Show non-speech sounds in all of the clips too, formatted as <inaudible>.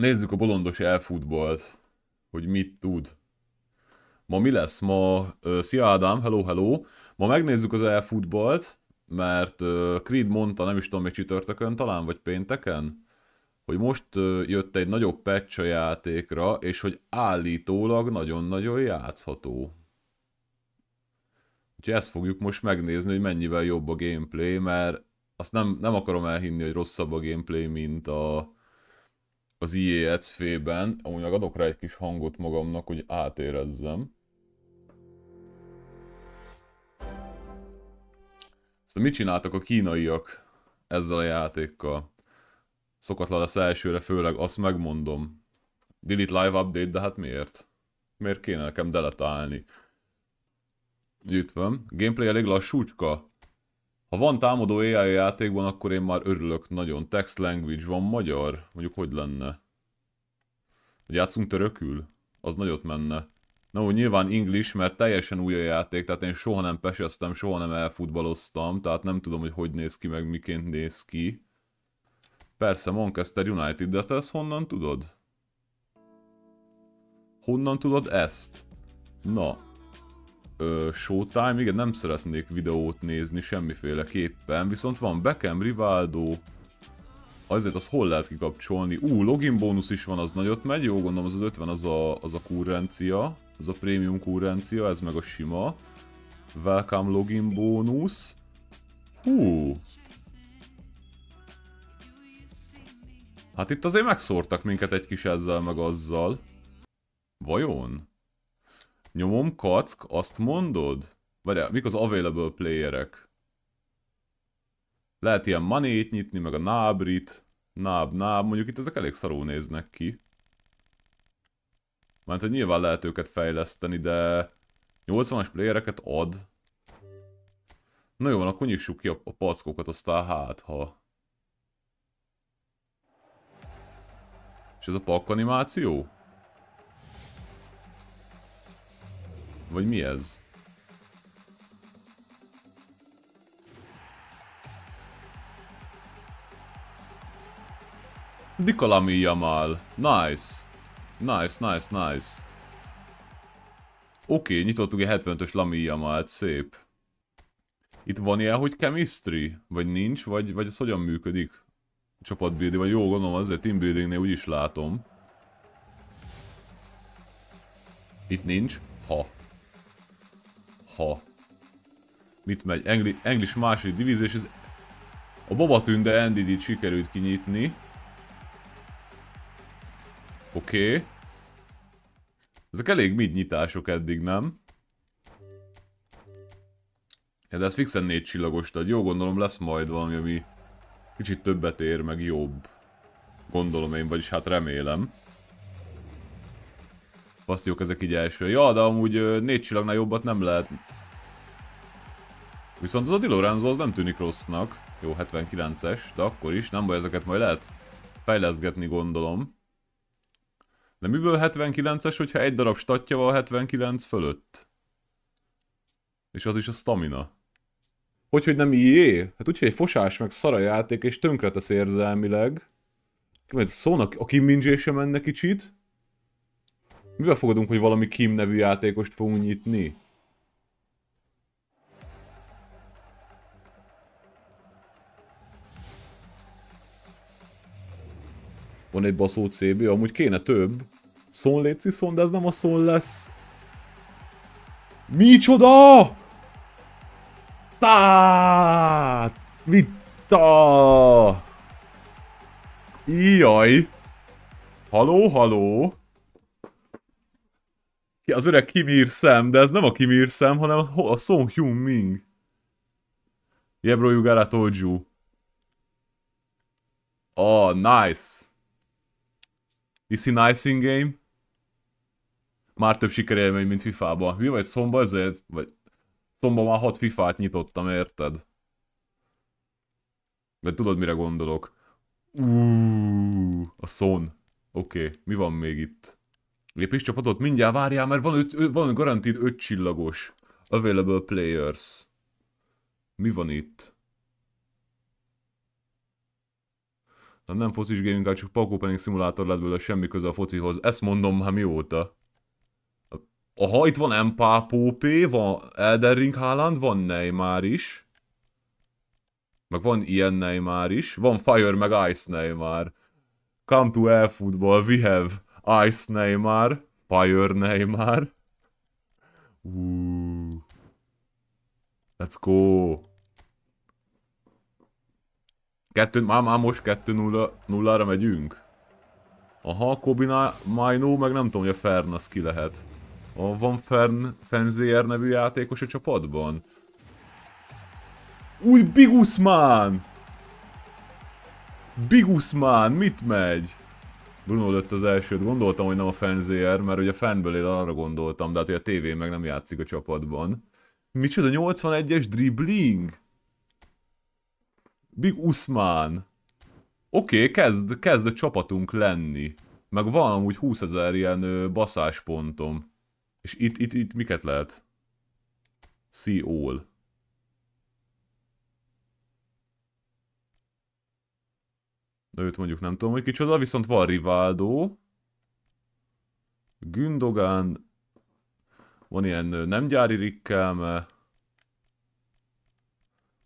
Nézzük a bolondos elfutballt, hogy mit tud. Ma mi lesz? Ma, ö, szia Ádám, hello, hello. Ma megnézzük az elfutballt, mert ö, Creed mondta, nem is tudom, még csütörtökön talán, vagy pénteken, hogy most ö, jött egy nagyobb patch a játékra, és hogy állítólag nagyon-nagyon játszható. Úgyhogy ezt fogjuk most megnézni, hogy mennyivel jobb a gameplay, mert azt nem, nem akarom elhinni, hogy rosszabb a gameplay, mint a, az IE ECF-ben, amúgy meg adok rá egy kis hangot magamnak, hogy átérezzem. Aztán mit csináltak a kínaiak ezzel a játékkal? Szokatlan lesz elsőre, főleg azt megmondom. Delete live update, de hát miért? Miért kéne nekem deletálni? Itt van. Gameplay elég lassúcska. Ha van támadó AI a játékban, akkor én már örülök nagyon. Text language van magyar? Mondjuk hogy lenne? Hogy játszunk törökül? Az nagyot menne. Na, úgy nyilván English, mert teljesen új a játék, tehát én soha nem peseztem, soha nem elfutbaloztam, tehát nem tudom, hogy hogy néz ki, meg miként néz ki. Persze, Manchester United, de ezt, ezt honnan tudod? Honnan tudod ezt? Na, ö, Showtime, igen, nem szeretnék videót nézni semmiféleképpen, viszont van Beckham, Rivaldo, azért az hol lehet kikapcsolni? Ú, login bónusz is van, az nagyot megy, jó gondolom az az 50 az a, az a kurrencia, az a prémium kurrencia, ez meg a sima. Welcome login bónusz. Hú. Hát itt azért megszórtak minket egy kis ezzel meg azzal. Vajon? Nyomom, kack, azt mondod? Várjál, mik az available playerek? Lehet ilyen manét nyitni, meg a nábrit. Náb, náb, mondjuk itt ezek elég szarú néznek ki. Mert hogy nyilván lehet őket fejleszteni, de 80-as playereket ad. Na jó, van, akkor nyissuk ki a, a packokat, aztán hát, ha... És ez a pakk animáció? Vagy mi ez? Dikolami Jamal. Nice. Nice, nice, nice. Oké, okay, nyitottuk egy 75-ös Lami Jamalt, szép. Itt van ilyen, hogy chemistry? Vagy nincs? Vagy, vagy ez hogyan működik? Csapatbuilding, vagy jó, gondolom azért teambuildingnél úgy is látom. Itt nincs? Ha ha. Mit megy? Engli English második divízió, és ez a Babatünde NDD-t sikerült kinyitni. Oké. Okay. Ezek elég mid nyitások eddig, nem? Ja, de ez fixen négy csillagos, tehát jó gondolom lesz majd valami, ami kicsit többet ér, meg jobb. Gondolom én, vagyis hát remélem. Azt jók ezek így első. Ja, de amúgy négy csillagnál jobbat nem lehet. Viszont az a Dilorenzo az nem tűnik rossznak. Jó, 79-es, de akkor is, nem baj, ezeket majd lehet fejleszgetni gondolom. De miből 79-es, hogyha egy darab statja van 79 fölött? És az is a stamina. Hogy, hogy nem ilyé? Hát úgyhogy egy fosás meg szara játék, és tönkretesz érzelmileg. Mert szónak a kiminzsése menne kicsit, mivel fogadunk, hogy valami Kim nevű játékost fogunk nyitni? Van egy baszó CB, amúgy kéne több. Szon létszi szon, de ez nem a szon lesz. Micsoda! Tá! Vitta! Jaj! Haló, haló! az öreg Kim Ir Sam, de ez nem a Kim Ir Sam, hanem a, a Song Hyun Ming. Yeah, bro, you gotta told you. Oh, nice. Is he nice in game? Már több sikerélmény, mint FIFA-ba. Mi vagy szomba ezért? Vagy szomba már hat FIFA-t nyitottam, érted? De tudod, mire gondolok? Uuuuh, a szon. Oké, okay, mi van még itt? Lépés csapatot mindjárt várjál, mert van, öt, van garantít 5 csillagos. Available players. Mi van itt? Na nem focis gaming, csak Paco opening szimulátor lett belőle semmi köze a focihoz. Ezt mondom, ha hát mióta. Aha, itt van Empápópé, van Elden Ring Haaland, van Neymar is. Meg van ilyen Neymar is. Van Fire meg Ice Neymar. Come to L football, we have. Ice Neymar, Fire Neymar. Uh, let's go. Kettő, már, már most 2 0 0 megyünk. Aha, Kobina, Mino, meg nem tudom, hogy a Fern az ki lehet. A van Fern, Fenzier nevű játékos a csapatban. Új, Big Usman! Big Usman, mit megy? Bruno lett az elsőt, gondoltam, hogy nem a FanZR, mert ugye fanből én arra gondoltam, de hát ugye a tévé meg nem játszik a csapatban. Micsoda, 81-es dribbling? Big Usman. Oké, okay, kezd, kezd a csapatunk lenni. Meg van amúgy 20 ezer ilyen ö, baszáspontom. És itt, itt, itt miket lehet? See all. Őt mondjuk nem tudom, hogy kicsoda, viszont van Rivaldo. Gündogan, Van ilyen nem gyári rikkelme.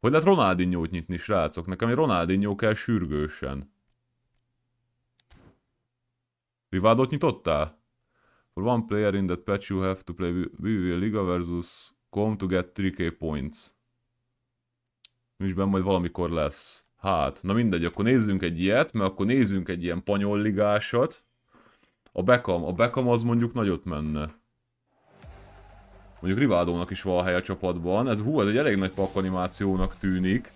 Hogy lehet Ronaldinho-t nyitni, srácok? Nekem egy Ronaldinho kell sürgősen. Rivádot nyitottál? For one player in that patch you have to play BBVA Liga versus come to get 3k points. Nincs benne, majd valamikor lesz. Hát, na mindegy, akkor nézzünk egy ilyet, mert akkor nézzünk egy ilyen panyolligásat. A Beckham, a Beckham az mondjuk nagyot menne. Mondjuk Rivádónak is van a hely a csapatban. Ez hú, ez egy elég nagy animációnak tűnik.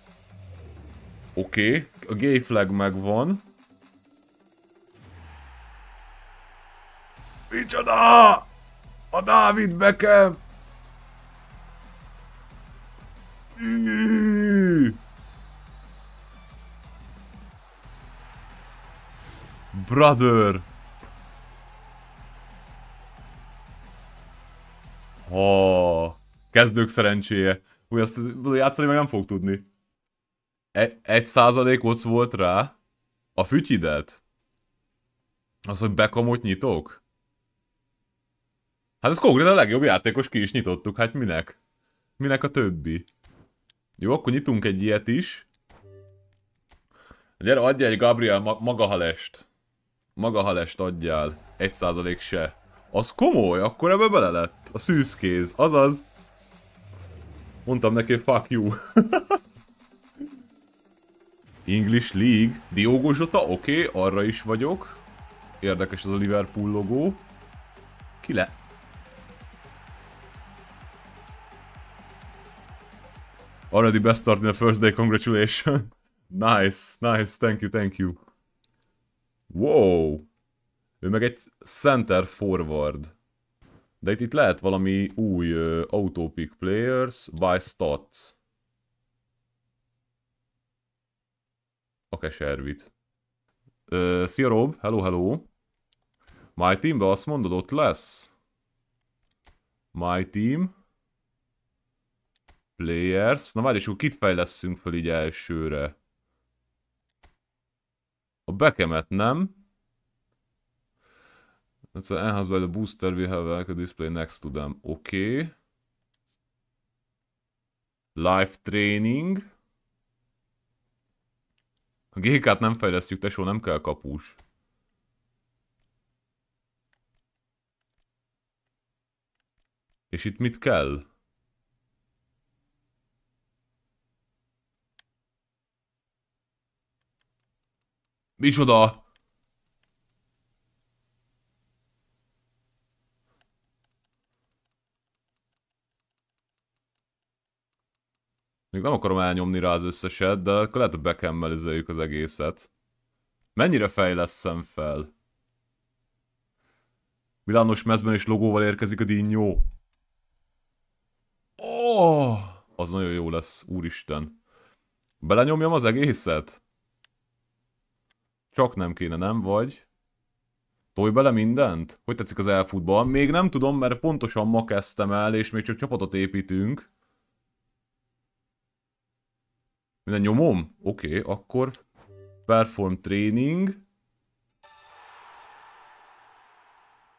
Oké, okay. a gay flag megvan. Micsoda! A Dávid Beckham! Brother! Ha, kezdők szerencséje. ugye azt játszani meg nem fog tudni. E egy százalék ott volt rá. A fütyidet? Az, hogy bekamot nyitok? Hát ez konkrétan a legjobb játékos, ki is nyitottuk, hát minek? Minek a többi? Jó, akkor nyitunk egy ilyet is. Gyere, adja egy Gabriel ma maga maga halest adjál, százalék se. Az komoly, akkor ebbe bele lett. A szűzkéz, azaz. Mondtam neki, fuck you. <laughs> English League, Diogo oké, okay, arra is vagyok. Érdekes az a Liverpool logó. Ki le? Already best start in the first day, congratulations. <laughs> nice, nice, thank you, thank you. Wow! Ő meg egy center forward. De itt, itt lehet valami új uh, autopic players by stats. A keservit. Uh, szia Rob, hello, hello. My team-be azt mondod, ott lesz. My team. Players. Na várj, és akkor kit fejleszünk fel így elsőre? A bekemet nem. Let's enhance by the booster we have a display next to them. Oké. Okay. Live training. A GK-t nem fejlesztjük, tesó, nem kell kapus. És itt mit kell? Micsoda? Még nem akarom elnyomni rá az összeset, de akkor lehet, hogy az egészet. Mennyire fejleszem fel? Milános mezben és logóval érkezik a dinnyó. Oh! Az nagyon jó lesz, úristen. Belenyomjam az egészet? Csak nem kéne, nem vagy? Tolj bele mindent? Hogy tetszik az elfutball? Még nem tudom, mert pontosan ma kezdtem el, és még csak csapatot építünk. Minden nyomom? Oké, okay, akkor perform training.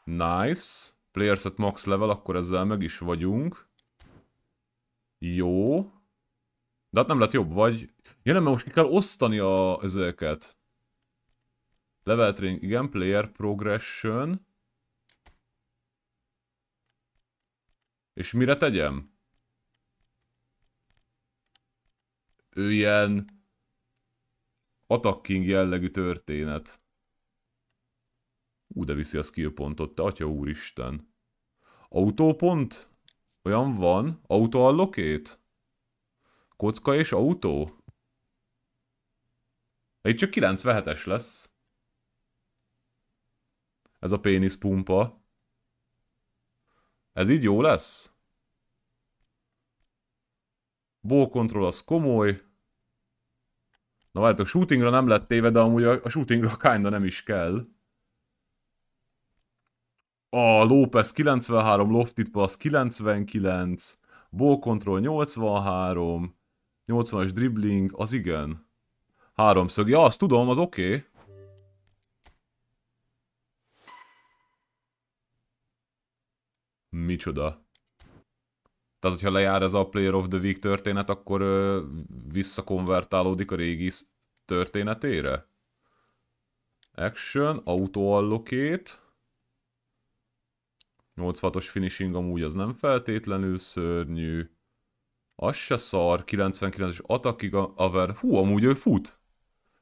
Nice. Players at max level, akkor ezzel meg is vagyunk. Jó. De hát nem lett jobb, vagy... Ja nem, mert most ki kell osztani a ezeket. Level training, igen, player progression. És mire tegyem? Ő ilyen attacking jellegű történet. Ú, de viszi a skill pontot, te atya úristen. Autópont? Olyan van? Auto allocate? Kocka és autó? Itt csak 97-es lesz ez a péniszpumpa. Ez így jó lesz? Ball control az komoly. Na várjátok, shootingra nem lett téve, de amúgy a, shootingra kinda nem is kell. A López 93, Loftit Pass 99, Ball Control 83, 80-as dribbling, az igen. Háromszög, ja, azt tudom, az oké. Okay. Micsoda. Tehát, hogyha lejár ez a Player of the Week történet, akkor ö, visszakonvertálódik a régi történetére? Action, auto-allocate. 86-os finishing amúgy az nem feltétlenül szörnyű. Az se szar, 99-es attack aver. Hú, amúgy ő fut.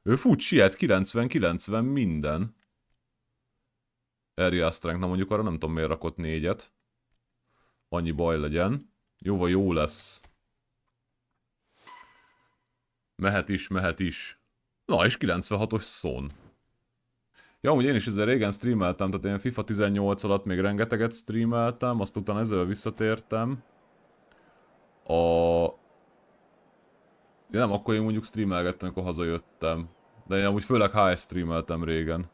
Ő fut, siet, 90-90 minden. Area strength, na mondjuk arra nem tudom miért rakott négyet annyi baj legyen. vagy jó lesz. Mehet is, mehet is. Na, és 96-os szón. Ja, úgy én is ezzel régen streameltem, tehát én FIFA 18 alatt még rengeteget streameltem, azt utána ezzel visszatértem. A... Ja nem, akkor én mondjuk streamelgettem, amikor hazajöttem. De én amúgy főleg HS streameltem régen.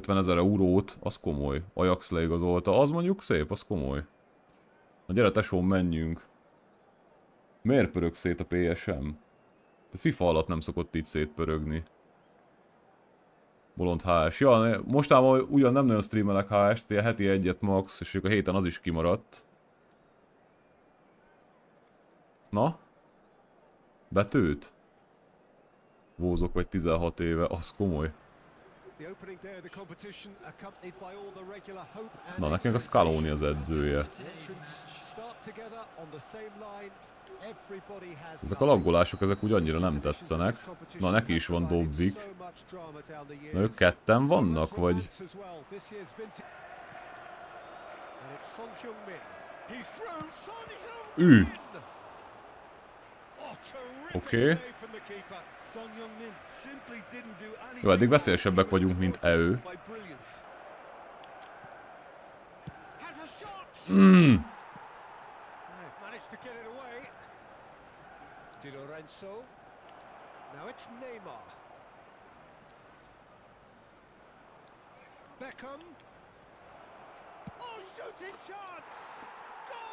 50 ezer eurót, az komoly. Ajax leigazolta, az mondjuk szép, az komoly. Na gyere tesó, menjünk. Miért pörög szét a PSM? A FIFA alatt nem szokott így szétpörögni. Bolond HS. Ja, mostában ugyan nem nagyon streamelek HS-t, ilyen heti egyet max, és a héten az is kimaradt. Na? Betőt? Vózok vagy 16 éve, az komoly. Na, nekünk a Scaloni az edzője. Ezek a laggolások, ezek úgy annyira nem tetszenek. Na, neki is van dobbik. Na, ők ketten vannak, vagy... Ű! Oké. Okay. Jó, eddig veszélyesebbek vagyunk, mint ő. E mm.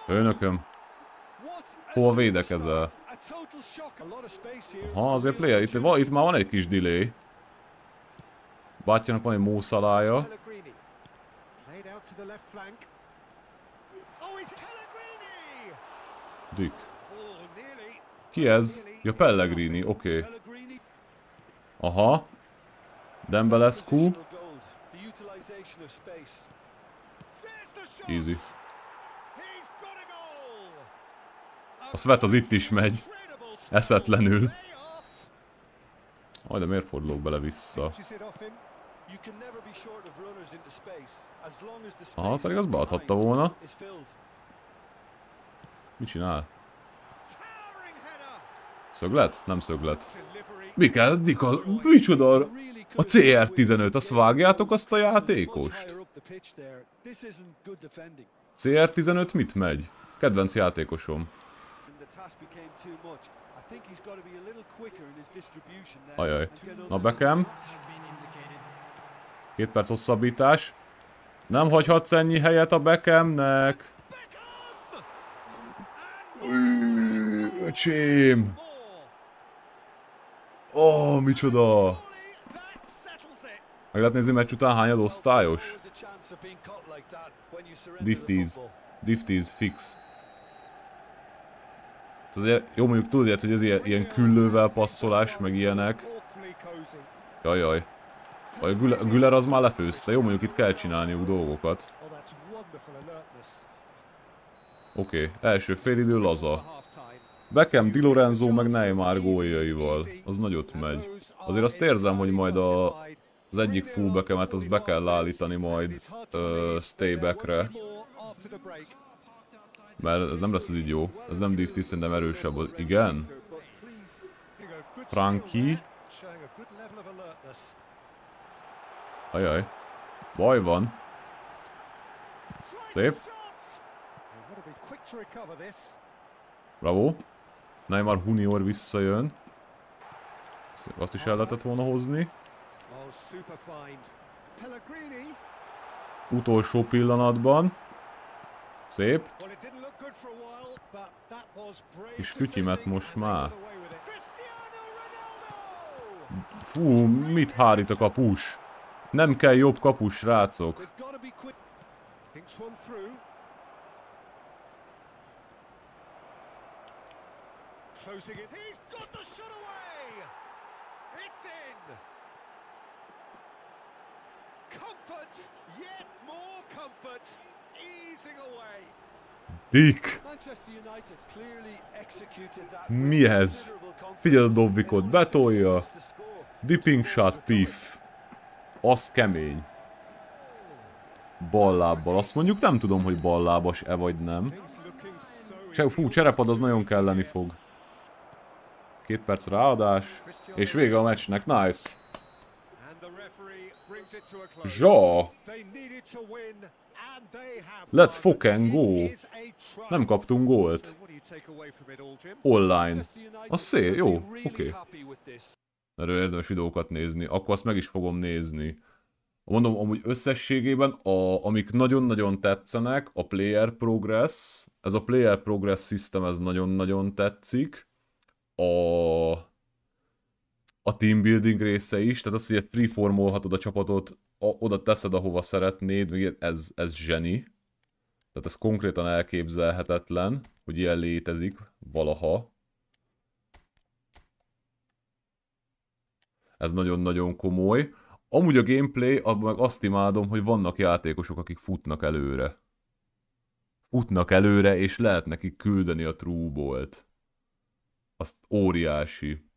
Főnököm. Hol védekezel? Ha azért player, itt, va, itt már van egy kis delay. Bátyának van egy mószalája. Oh, Dick. Oh, Ki ez? Ja, Pellegrini, oké. Okay. Aha. Dembelescu. Easy. A szvet az itt is megy. Eszetlenül. Majd de miért fordulok bele vissza? Aha, pedig az beadhatta volna. Mit csinál? Szöglet? Nem szöglet. Mi kell? Dika? Micsoda? A CR15, azt vágjátok azt a játékost? CR15 mit megy? Kedvenc játékosom task became too much. I think he's got to be a little quicker in his distribution there. Ajaj. Na bekem. Két perc hosszabbítás. Nem hagyhatsz ennyi helyet a bekemnek. Öcsém! Ó, oh, micsoda! Meg lehet nézni meccs után hány elosztályos? Diftiz. Diftiz, fix. Hát azért, jó, mondjuk tudod, hogy ez ilyen, ilyen küllővel passzolás, meg ilyenek. Jajaj. A Güler az már lefőzte. Jó, mondjuk itt kell csinálniuk dolgokat. Oké, okay. első félidő laza. Bekem, Di Lorenzo meg Neymar góljaival. Az nagyot megy. Azért azt érzem, hogy majd a, az egyik fullbackemet az be kell állítani majd uh, staybackre. Mert ez nem lesz az így jó. Ez nem Difty, szerintem erősebb. Igen? Franki? Ajaj. Baj van. Szép. Bravo. Neymar Junior visszajön. Azt is el lehetett volna hozni. Utolsó pillanatban. Szép. És fütyimet most már. Fú, mit hárít a kapus? Nem kell jobb kapus, rácok. Comfort, yet more comfort. Dick! Mi ez? Figyeld a dobvikot, betolja. Dipping shot, pif. Az kemény. Ballábbal. Azt mondjuk nem tudom, hogy ballábas-e vagy nem. Cse fú, cserepad az nagyon kelleni fog. Két perc ráadás. És vége a meccsnek. Nice. Zsa. Let's fucking go! Nem kaptunk gólt. Online. A szép, jó, oké. Okay. Erről érdemes videókat nézni, akkor azt meg is fogom nézni. Mondom, amúgy összességében, a, amik nagyon-nagyon tetszenek, a Player Progress, ez a Player Progress System, ez nagyon-nagyon tetszik. A a team building része is, tehát az, hogy freeformolhatod a csapatot, a, oda teszed, ahova szeretnéd, még ez, ez zseni. Tehát ez konkrétan elképzelhetetlen, hogy ilyen létezik valaha. Ez nagyon-nagyon komoly. Amúgy a gameplay, abban meg azt imádom, hogy vannak játékosok, akik futnak előre. Futnak előre, és lehet nekik küldeni a trúbolt. Az óriási.